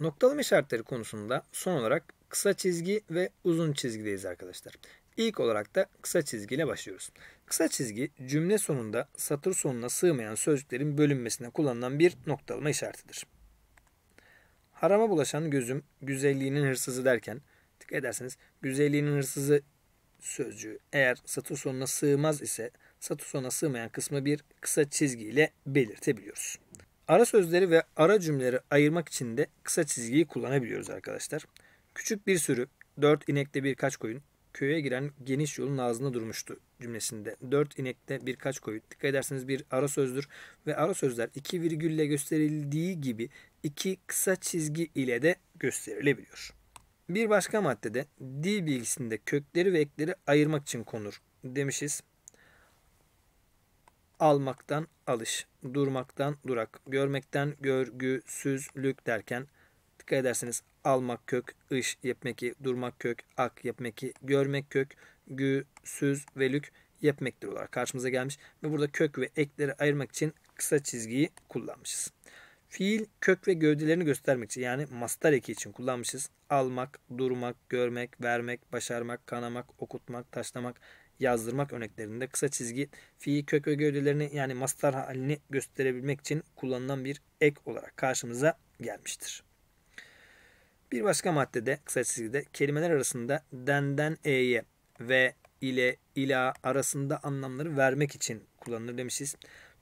Noktalama işaretleri konusunda son olarak kısa çizgi ve uzun çizgideyiz arkadaşlar. İlk olarak da kısa çizgiyle başlıyoruz. Kısa çizgi cümle sonunda satır sonuna sığmayan sözcüklerin bölünmesine kullanılan bir noktalama işaretidir. Harama bulaşan gözüm güzelliğinin hırsızı derken dikkat ederseniz güzelliğinin hırsızı sözcüğü eğer satır sonuna sığmaz ise satır sonuna sığmayan kısmı bir kısa çizgiyle belirtebiliyoruz. Ara sözleri ve ara cümleleri ayırmak için de kısa çizgiyi kullanabiliyoruz arkadaşlar. Küçük bir sürü, dört inekte birkaç koyun, köye giren geniş yolun ağzında durmuştu cümlesinde. Dört inekte birkaç koyun. Dikkat ederseniz bir ara sözdür ve ara sözler iki virgülle gösterildiği gibi iki kısa çizgi ile de gösterilebiliyor. Bir başka maddede dil bilgisinde kökleri ve ekleri ayırmak için konur demişiz almaktan alış, durmaktan durak, görmekten görgüsüzlük derken dikkat ederseniz almak kök, ış yepmeki, durmak kök, ak yepmeki, görmek kök, gü, süz ve lük yepmektir olarak karşımıza gelmiş. Ve burada kök ve ekleri ayırmak için kısa çizgiyi kullanmışız. Fiil kök ve gövdelerini göstermek için yani mastar eki için kullanmışız. Almak, durmak, görmek, vermek, başarmak, kanamak, okutmak, taşlamak yazdırmak örneklerinde kısa çizgi fiil kök öğelerini yani mastar halini gösterebilmek için kullanılan bir ek olarak karşımıza gelmiştir. Bir başka maddede kısa çizgide kelimeler arasında denden e'ye ve ile ila arasında anlamları vermek için kullanılır demişiz.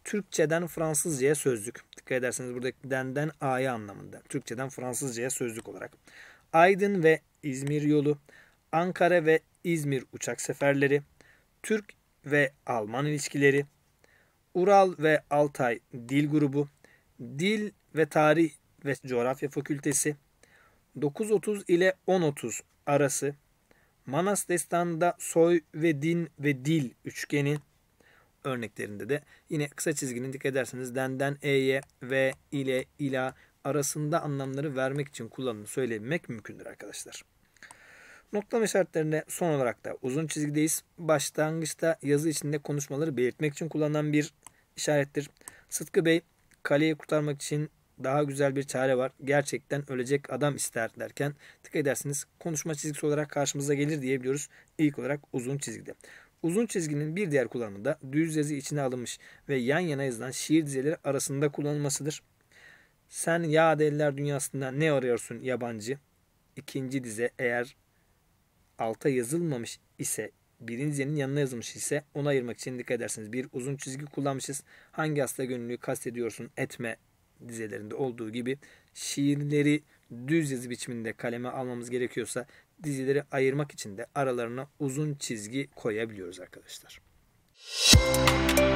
Türkçeden Fransızcaya sözlük. Dikkat ederseniz buradaki denden a'ya anlamında. Türkçeden Fransızcaya sözlük olarak. Aydın ve İzmir yolu, Ankara ve İzmir uçak seferleri, Türk ve Alman ilişkileri, Ural ve Altay Dil Grubu, Dil ve Tarih ve Coğrafya Fakültesi, 9.30 ile 10.30 arası, Manas Destanı'nda soy ve din ve dil üçgeni örneklerinde de yine kısa çizginin dikkat ederseniz denden e'ye ve ile ila arasında anlamları vermek için kullanılan söylemek mümkündür arkadaşlar. Noktalama işaretlerine son olarak da uzun çizgideyiz. Başlangıçta yazı içinde konuşmaları belirtmek için kullanılan bir işarettir. Sıtkı Bey kaleyi kurtarmak için daha güzel bir çare var. Gerçekten ölecek adam ister derken tık edersiniz konuşma çizgisi olarak karşımıza gelir diyebiliyoruz. İlk olarak uzun çizgide. Uzun çizginin bir diğer kullanımı da düz yazı içine alınmış ve yan yana yazılan şiir dizeleri arasında kullanılmasıdır. Sen yad eller dünyasında ne arıyorsun yabancı? İkinci dize eğer alta yazılmamış ise birinci yenin yanına yazılmış ise ona ayırmak için dikkat edersiniz. Bir uzun çizgi kullanmışız. Hangi hasta gönüllüyü kastediyorsun etme dizelerinde olduğu gibi şiirleri düz yazı biçiminde kaleme almamız gerekiyorsa dizileri ayırmak için de aralarına uzun çizgi koyabiliyoruz arkadaşlar. Müzik